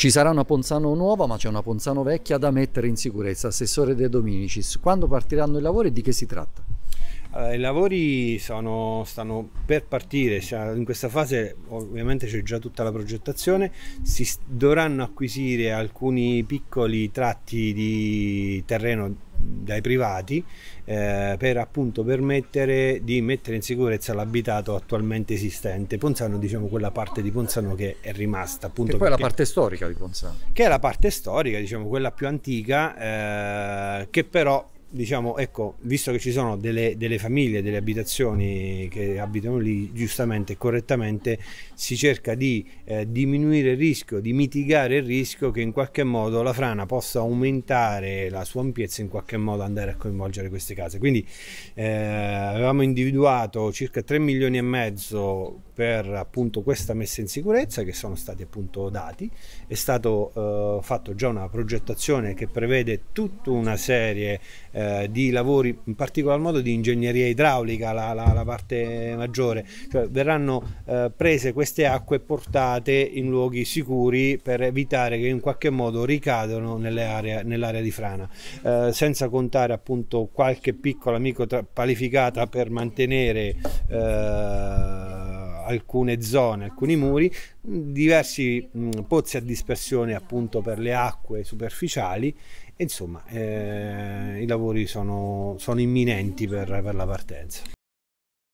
Ci sarà una Ponzano nuova, ma c'è una Ponzano vecchia da mettere in sicurezza. Assessore De Dominicis, quando partiranno i lavori e di che si tratta? Allora, eh, I lavori sono, stanno per partire, in questa fase ovviamente c'è già tutta la progettazione, si dovranno acquisire alcuni piccoli tratti di terreno dai privati eh, per appunto permettere di mettere in sicurezza l'abitato attualmente esistente. Ponzano, diciamo quella parte di Ponzano che è rimasta appunto. Che poi è la parte storica di Ponzano. Che è la parte storica, diciamo quella più antica, eh, che però diciamo, ecco, visto che ci sono delle, delle, famiglie, delle abitazioni che abitano lì, giustamente e correttamente si cerca di eh, diminuire il rischio, di mitigare il rischio che in qualche modo la frana possa aumentare la sua ampiezza e in qualche modo andare a coinvolgere queste case. Quindi eh, avevamo individuato circa 3 milioni e mezzo per appunto questa messa in sicurezza che sono stati appunto dati. È stato eh, fatto già una progettazione che prevede tutta una serie eh, di lavori, in particolar modo di ingegneria idraulica, la, la, la parte maggiore. Cioè, verranno eh, prese queste acque e portate in luoghi sicuri per evitare che in qualche modo ricadano nell'area di frana, eh, senza contare appunto qualche piccola micro qualificata per mantenere eh, alcune zone, alcuni muri, diversi mm, pozzi a dispersione appunto per le acque superficiali. Insomma, eh, i lavori sono, sono imminenti per, per la partenza.